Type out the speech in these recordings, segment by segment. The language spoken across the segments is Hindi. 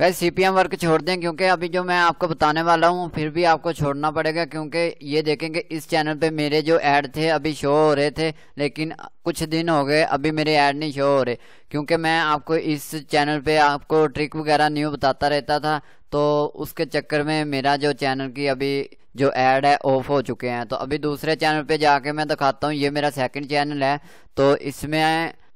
वैसे सीपीएम वर्क छोड़ दें क्योंकि अभी जो मैं आपको बताने वाला हूँ फिर भी आपको छोड़ना पड़ेगा क्योंकि ये देखेंगे इस चैनल पे मेरे जो ऐड थे अभी शो हो रहे थे लेकिन कुछ दिन हो गए अभी मेरे ऐड नहीं शो हो रहे क्योंकि मैं आपको इस चैनल पे आपको ट्रिक वगैरह न्यू बताता रहता था तो उसके चक्कर में मेरा जो चैनल की अभी जो ऐड है ऑफ हो चुके हैं तो अभी दूसरे चैनल पर जाके मैं दिखाता हूँ ये मेरा सेकेंड चैनल है तो इसमें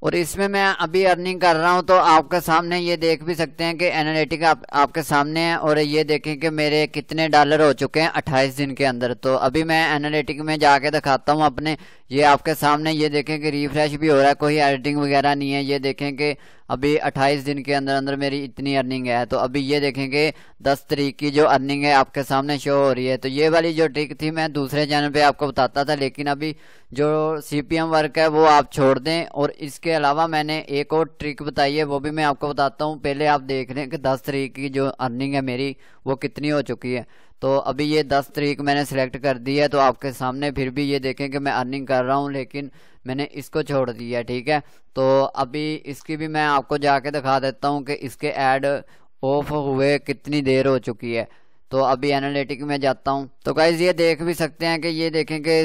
और इसमें मैं अभी अर्निंग कर रहा हूँ तो आपके सामने ये देख भी सकते हैं कि एनालिटिक आप, आपके सामने है और ये देखें कि मेरे कितने डॉलर हो चुके हैं 28 दिन के अंदर तो अभी मैं एनालिटिक में जाके दिखाता हूँ अपने ये आपके सामने ये देखें कि रिफ्रेश भी हो रहा है कोई एडिटिंग वगैरह नहीं है ये देखें कि अभी 28 दिन के अंदर अंदर मेरी इतनी अर्निंग है तो अभी ये देखेंगे 10 तरीक की जो अर्निंग है आपके सामने शो हो रही है तो ये वाली जो ट्रिक थी मैं दूसरे चैनल पे आपको बताता था लेकिन अभी जो सीपीएम वर्क है वो आप छोड़ दें और इसके अलावा मैंने एक और ट्रिक बताई है वो भी मैं आपको बताता हूँ पहले आप देख लें कि दस तरीक की जो अर्निंग है मेरी वो कितनी हो चुकी है तो अभी ये दस तरीक मैंने सेलेक्ट कर दी है तो आपके सामने फिर भी ये देखें कि मैं अर्निंग कर रहा हूँ लेकिन मैंने इसको छोड़ दिया है ठीक है तो अभी इसकी भी मैं आपको जाके दिखा देता हूँ कि इसके ऐड ऑफ हुए कितनी देर हो चुकी है तो अभी एनालिटिक में जाता हूँ तो गाइज ये देख भी सकते हैं कि ये देखें कि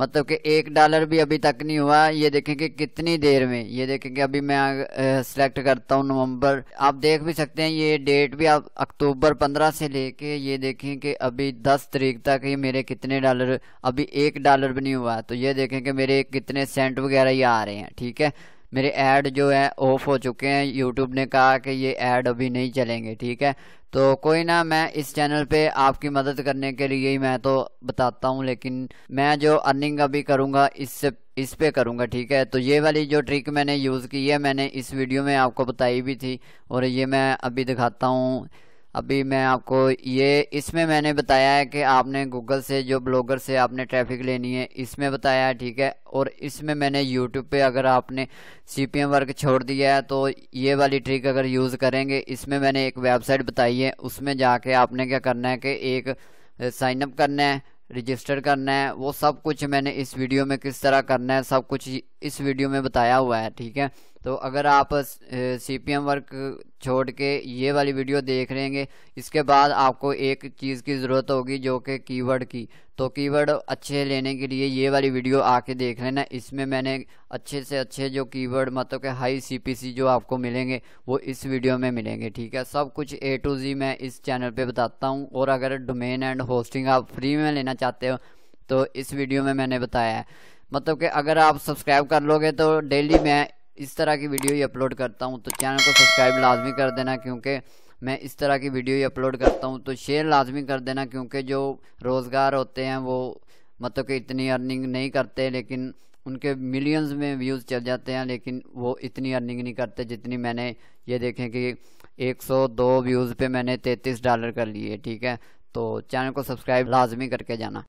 मतलब कि एक डॉलर भी अभी तक नहीं हुआ ये देखें कि कितनी देर में ये देखें कि अभी मैं सिलेक्ट करता हूँ नवंबर आप देख भी सकते हैं ये डेट भी आप अक्टूबर पंद्रह से लेके ये देखें कि अभी दस तरीक तक ये मेरे कितने डॉलर अभी एक डॉलर भी नहीं हुआ तो ये देखें कि मेरे कितने सेंट वगैरह ये आ रहे हैं ठीक है मेरे ऐड जो है ऑफ हो चुके हैं यूट्यूब ने कहा कि ये ऐड अभी नहीं चलेंगे ठीक है तो कोई ना मैं इस चैनल पे आपकी मदद करने के लिए ही मैं तो बताता हूँ लेकिन मैं जो अर्निंग अभी करूँगा इससे इस पे करूँगा ठीक है तो ये वाली जो ट्रिक मैंने यूज़ की है मैंने इस वीडियो में आपको बताई भी थी और ये मैं अभी दिखाता हूँ अभी मैं आपको ये इसमें मैंने बताया है कि आपने गूगल से जो ब्लॉगर से आपने ट्रैफिक लेनी है इसमें बताया है ठीक है और इसमें मैंने यूट्यूब पे अगर आपने सी पी एम वर्क छोड़ दिया है तो ये वाली ट्रिक अगर यूज़ करेंगे इसमें मैंने एक वेबसाइट बताई है उसमें जाके आपने क्या करना है कि एक साइनअप करना है रजिस्टर करना है वो सब कुछ मैंने इस वीडियो में किस तरह करना है सब कुछ इस वीडियो में बताया हुआ है ठीक है तो अगर आप सी पी एम वर्क छोड़ के ये वाली वीडियो देख रहेंगे इसके बाद आपको एक चीज़ की ज़रूरत होगी जो कि कीवर्ड की तो कीवर्ड अच्छे लेने के लिए ये वाली वीडियो आके देख लेना इसमें मैंने अच्छे से अच्छे जो कीवर्ड मतलब कि हाई सीपीसी जो आपको मिलेंगे वो इस वीडियो में मिलेंगे ठीक है सब कुछ ए टू जी मैं इस चैनल पर बताता हूँ और अगर डोमेन एंड होस्टिंग आप फ्री में लेना चाहते हो तो इस वीडियो में मैंने बताया है मतलब कि अगर आप सब्सक्राइब कर लोगे तो डेली मैं इस तरह की वीडियो ही अपलोड करता हूँ तो चैनल को सब्सक्राइब लाजमी कर देना क्योंकि मैं इस तरह की वीडियो ही अपलोड करता हूँ तो शेयर लाजमी कर देना क्योंकि जो रोज़गार होते हैं वो मतलब कि इतनी अर्निंग नहीं करते लेकिन उनके मिलियंस में व्यूज़ चल जाते हैं लेकिन वो इतनी अर्निंग नहीं करते जितनी मैंने ये देखें कि 102 व्यूज़ पे मैंने 33 डॉलर कर लिए ठीक है तो चैनल को सब्सक्राइब लाजमी करके जाना